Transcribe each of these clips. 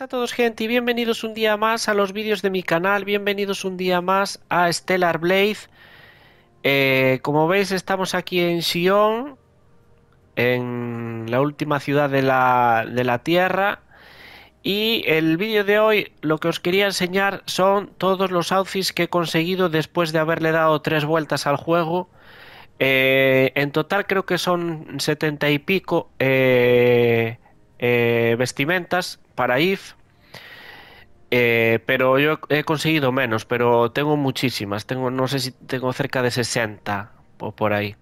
a todos gente y bienvenidos un día más a los vídeos de mi canal, bienvenidos un día más a Stellar Blade eh, Como veis estamos aquí en Sion, en la última ciudad de la, de la Tierra Y el vídeo de hoy lo que os quería enseñar son todos los outfits que he conseguido después de haberle dado tres vueltas al juego eh, En total creo que son setenta y pico eh, eh, vestimentas para IF, eh, pero yo he conseguido menos, pero tengo muchísimas, tengo no sé si tengo cerca de 60 o por ahí.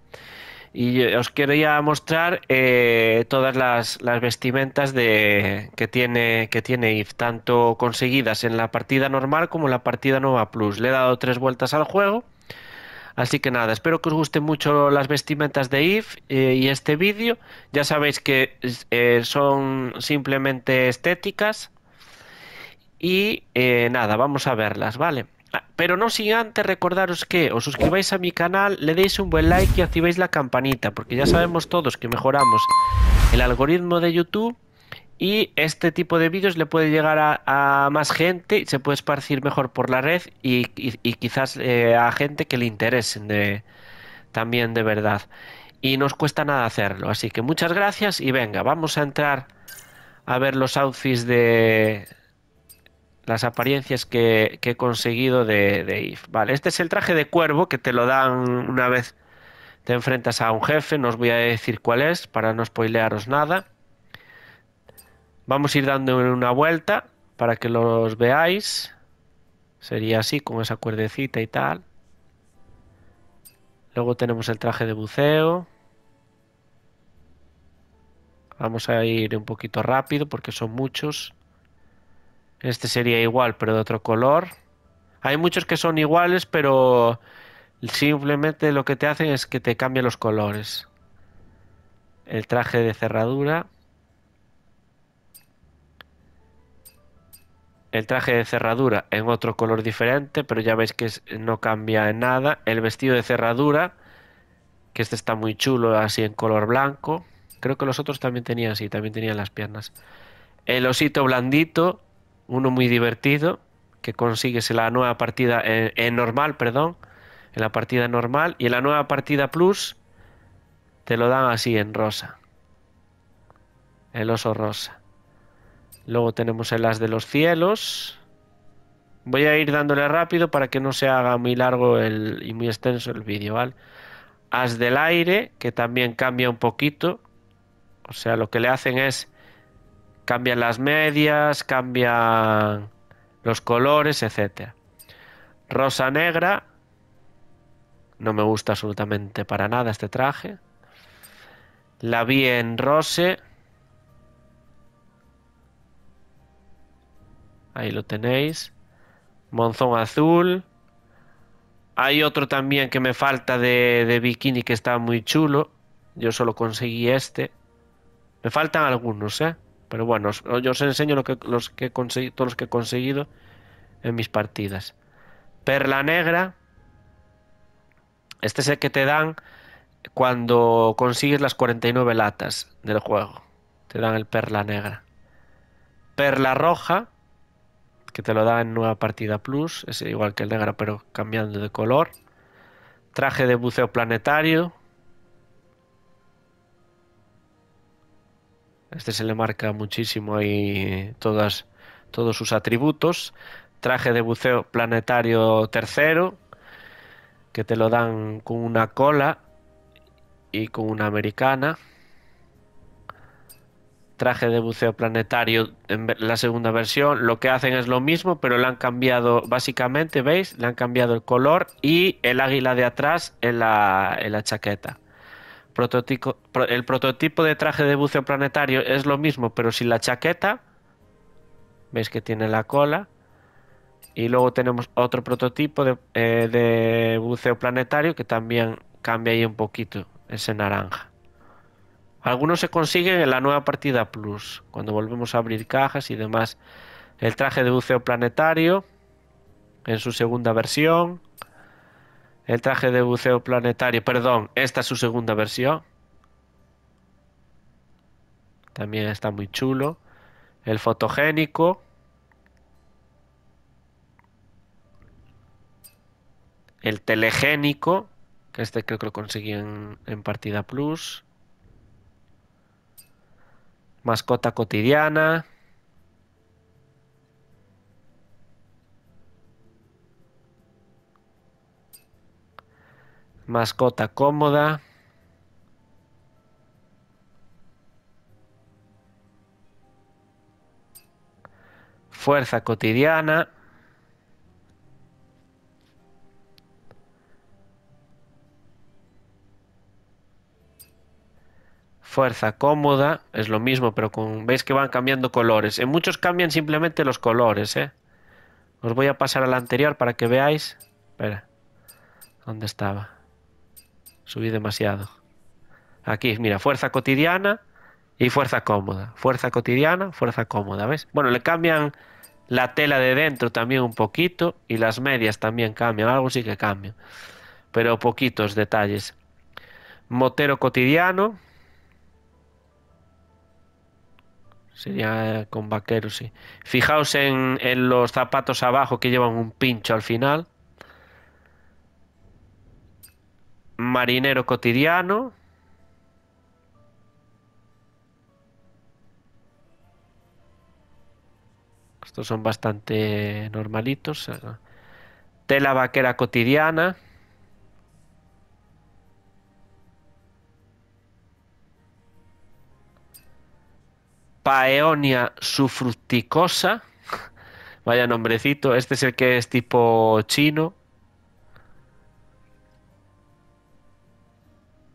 Y os quería mostrar eh, todas las, vestimentas de, que, tiene, que tiene IF, tanto conseguidas en la partida normal como en la partida nueva Plus. Le he dado tres vueltas al juego Así que nada, espero que os gusten mucho las vestimentas de If eh, y este vídeo. Ya sabéis que eh, son simplemente estéticas. Y eh, nada, vamos a verlas, ¿vale? Ah, pero no sin antes recordaros que os suscribáis a mi canal, le deis un buen like y activéis la campanita, porque ya sabemos todos que mejoramos el algoritmo de YouTube y este tipo de vídeos le puede llegar a, más gente, se puede esparcir mejor por la red y, quizás eh, a gente que le interesen también de verdad. Y nos cuesta nada hacerlo, así que muchas gracias y venga, vamos a entrar a ver los outfits de las apariencias que, he conseguido de, de Vale, este es el traje de cuervo que te lo dan una vez te enfrentas a un jefe, no os voy a decir cuál es para no spoilearos nada. Vamos a ir dando una vuelta para que los veáis. Sería así, con esa cuerdecita y tal. Luego tenemos el traje de buceo. Vamos a ir un poquito rápido porque son muchos. Este sería igual, pero de otro color. Hay muchos que son iguales, pero simplemente lo que te hacen es que te cambian los colores. El traje de cerradura. el traje de cerradura en otro color diferente, pero ya veis que no cambia en nada. El vestido de cerradura, que este está muy chulo, así en color blanco. Creo que los otros también tenían así, también tenían las piernas. El osito blandito, uno muy divertido, que consigues en la nueva partida, en, normal, perdón, en la partida normal. Y en la nueva partida plus, te lo dan así en rosa. El oso rosa. Luego tenemos el as de los cielos. Voy a ir dándole rápido para que no se haga muy largo y muy extenso el vídeo, As del aire, que también cambia un poquito. O sea, lo que le hacen es cambian las medias, cambian los colores, etc. Rosa negra, no me gusta absolutamente para nada este traje. La vi en rose, Ahí lo tenéis. Monzón azul. Hay otro también que me falta de, bikini que está muy chulo. Yo solo conseguí este. Me faltan algunos, ¿eh? Pero bueno, yo os enseño lo que, todos los que he conseguido en mis partidas. Perla negra. Este es el que te dan cuando consigues las 49 latas del juego. Te dan el perla negra. Perla roja que te lo da en nueva partida plus, es igual que el negro pero cambiando de color. Traje de buceo planetario. Este se le marca muchísimo y todas, todos sus atributos. Traje de buceo planetario tercero, que te lo dan con una cola y con una americana traje de buceo planetario en la segunda versión. Lo que hacen es lo mismo, pero le han cambiado, básicamente, ¿veis? Le han cambiado el color y el águila de atrás en la, chaqueta. Prototipo, el prototipo de traje de buceo planetario es lo mismo, pero sin la chaqueta. ¿Veis que tiene la cola? Y luego tenemos otro prototipo de, eh, de buceo planetario que también cambia ahí un poquito ese naranja. Algunos se consiguen en la nueva partida Plus, cuando volvemos a abrir cajas y demás. El traje de buceo planetario, en su segunda versión. El traje de buceo planetario, perdón, esta es su segunda versión. También está muy chulo. El fotogénico. El telegénico, que este creo que lo conseguí en, en partida Plus mascota cotidiana. Mascota cómoda. Fuerza cotidiana. fuerza cómoda, es lo mismo, pero con, veis que van cambiando colores. En muchos cambian simplemente los colores, ¿eh? Os voy a pasar a la anterior para que veáis. Espera, ¿dónde estaba? Subí demasiado. Aquí, mira, fuerza cotidiana y fuerza cómoda. Fuerza cotidiana, fuerza cómoda, ¿ves? Bueno, le cambian la tela de dentro también un poquito y las medias también cambian, algo sí que cambia, Pero poquitos detalles. Motero cotidiano, sería con vaqueros, sí. Fijaos en, en los zapatos abajo que llevan un pincho al final. Marinero cotidiano. Estos son bastante normalitos. Tela vaquera cotidiana. Paeonia sufructicosa. Vaya nombrecito. Este es el que es tipo chino.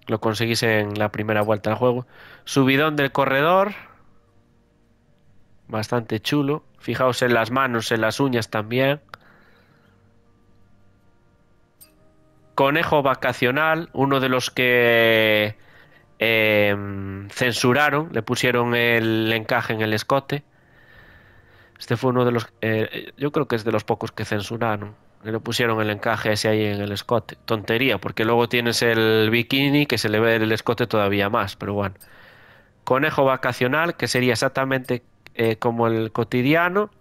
Lo conseguís en la primera vuelta al juego. Subidón del corredor. Bastante chulo. Fijaos en las manos, en las uñas también. Conejo vacacional, uno de los que Em, censuraron, le pusieron el encaje en el escote. Este fue uno de los. Eh, yo creo que es de los pocos que censuraron. Le pusieron el encaje ese ahí en el escote. Tontería, porque luego tienes el bikini que se le ve el escote todavía más, pero bueno. Conejo vacacional, que sería exactamente eh, como el cotidiano.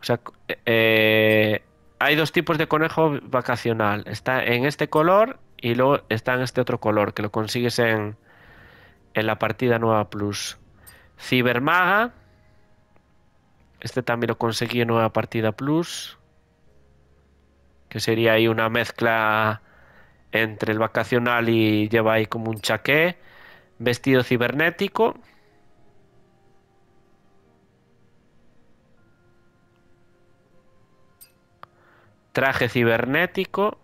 O sea, eh, hay dos tipos de conejo vacacional. Está en este color y luego está en este otro color que lo consigues en, la partida nueva plus. Cibermaga. Este también lo conseguí en nueva partida plus. Que sería ahí una mezcla entre el vacacional y lleva ahí como un chaqué. Vestido cibernético. Traje cibernético.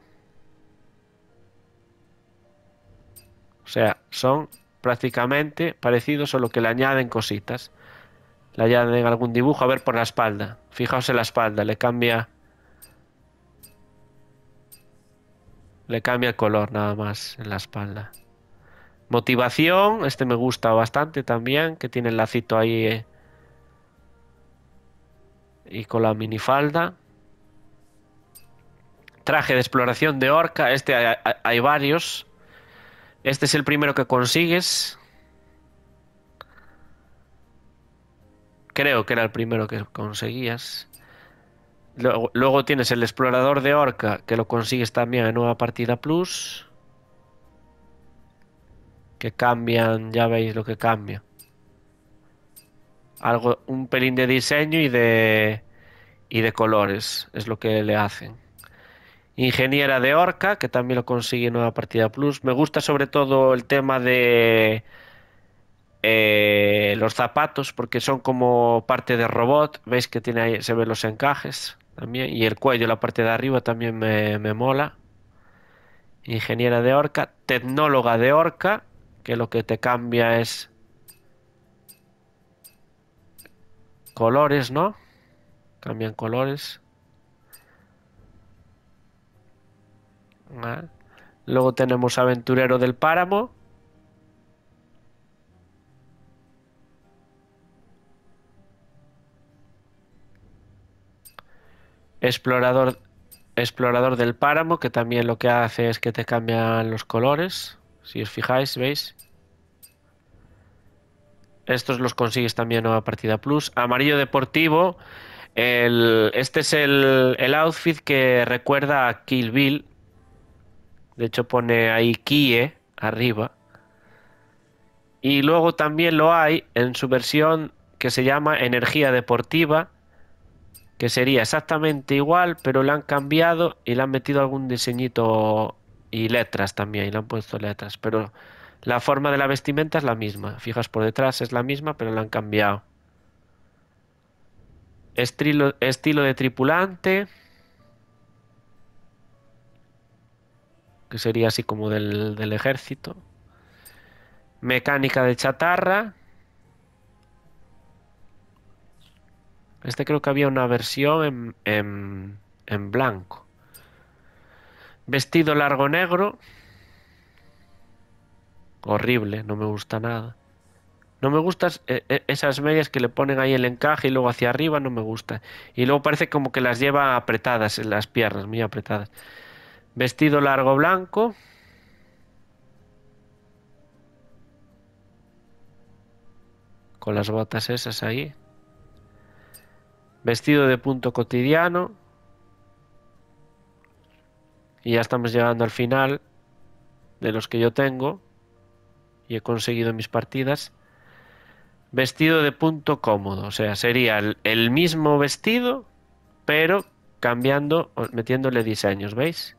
O sea, son prácticamente parecidos, solo que le añaden cositas. Le añaden algún dibujo, a ver por la espalda. Fijaos en la espalda, le cambia. Le cambia el color nada más en la espalda. Motivación, este me gusta bastante también, que tiene el lacito ahí. Eh, y con la minifalda. Traje de exploración de orca, este hay varios. Este es el primero que consigues. Creo que era el primero que conseguías. Luego, tienes el explorador de orca, que lo consigues también en nueva partida plus. Que cambian, ya veis lo que cambia. Algo, un pelín de diseño y de, y de colores es lo que le hacen. Ingeniera de Orca, que también lo consigue Nueva Partida Plus. Me gusta sobre todo el tema de eh, los zapatos, porque son como parte de robot. Veis que tiene ahí, se ven los encajes también. Y el cuello, la parte de arriba, también me, me mola. Ingeniera de Orca. Tecnóloga de Orca, que lo que te cambia es colores, ¿no? Cambian colores. Luego tenemos Aventurero del Páramo. Explorador, explorador del páramo, que también lo que hace es que te cambian los colores. Si os fijáis, ¿veis? Estos los consigues también en la partida plus. Amarillo deportivo. este es el, el, outfit que recuerda a Kill Bill. De hecho pone ahí Kie arriba. Y luego también lo hay en su versión que se llama Energía Deportiva, que sería exactamente igual, pero la han cambiado y le han metido algún diseñito y letras también, y le han puesto letras. Pero la forma de la vestimenta es la misma. Fijas por detrás es la misma, pero la han cambiado. estilo de tripulante. que sería así como del, del ejército. Mecánica de chatarra. Este creo que había una versión en, en, en blanco. Vestido largo negro. Horrible, no me gusta nada. No me gustan eh, eh, esas medias que le ponen ahí el encaje y luego hacia arriba, no me gusta. Y luego parece como que las lleva apretadas en las piernas, muy apretadas. Vestido largo blanco. Con las botas esas ahí. Vestido de punto cotidiano. Y ya estamos llegando al final de los que yo tengo. Y he conseguido mis partidas. Vestido de punto cómodo. O sea, sería el, mismo vestido, pero cambiando, metiéndole diseños, ¿veis?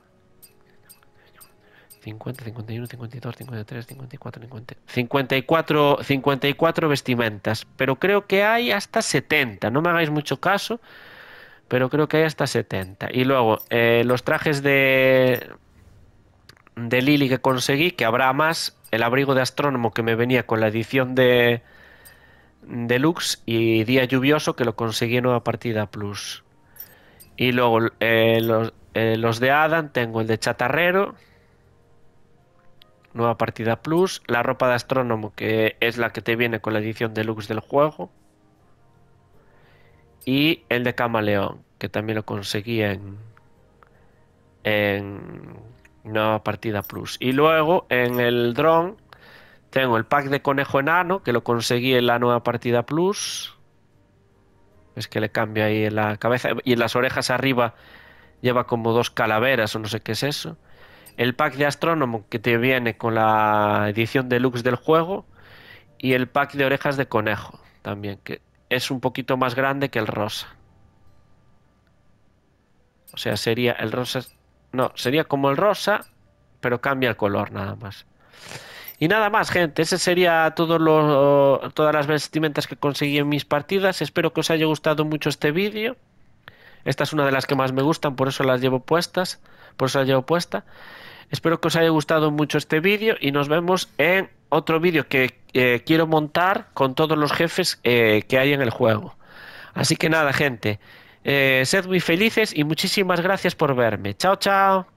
50, 51, 52, 53, 54, 54, 54 vestimentas. Pero creo que hay hasta 70. No me hagáis mucho caso, pero creo que hay hasta 70. Y luego, eh, los trajes de, de Lily que conseguí, que habrá más. El abrigo de astrónomo que me venía con la edición de deluxe y día lluvioso que lo conseguí en nueva partida plus. Y luego eh, los, eh, los de Adam tengo el de chatarrero, nueva partida plus, la ropa de astrónomo que es la que te viene con la edición deluxe del juego y el de camaleón que también lo conseguí en, en nueva partida plus y luego en el dron tengo el pack de conejo enano que lo conseguí en la nueva partida plus es que le cambia ahí la cabeza y en las orejas arriba lleva como dos calaveras o no sé qué es eso el pack de Astrónomo que te viene con la edición deluxe del juego y el pack de orejas de conejo también, que es un poquito más grande que el rosa. O sea, sería el rosa... No, sería como el rosa, pero cambia el color nada más. Y nada más, gente. Ese sería todas las vestimentas que conseguí en mis partidas. Espero que os haya gustado mucho este vídeo. Esta es una de las que más me gustan, por eso las llevo puestas, por eso las llevo puesta. Espero que os haya gustado mucho este vídeo y nos vemos en otro vídeo que eh, quiero montar con todos los jefes eh, que hay en el juego. Así que nada, gente, eh, sed muy felices y muchísimas gracias por verme. Chao, chao.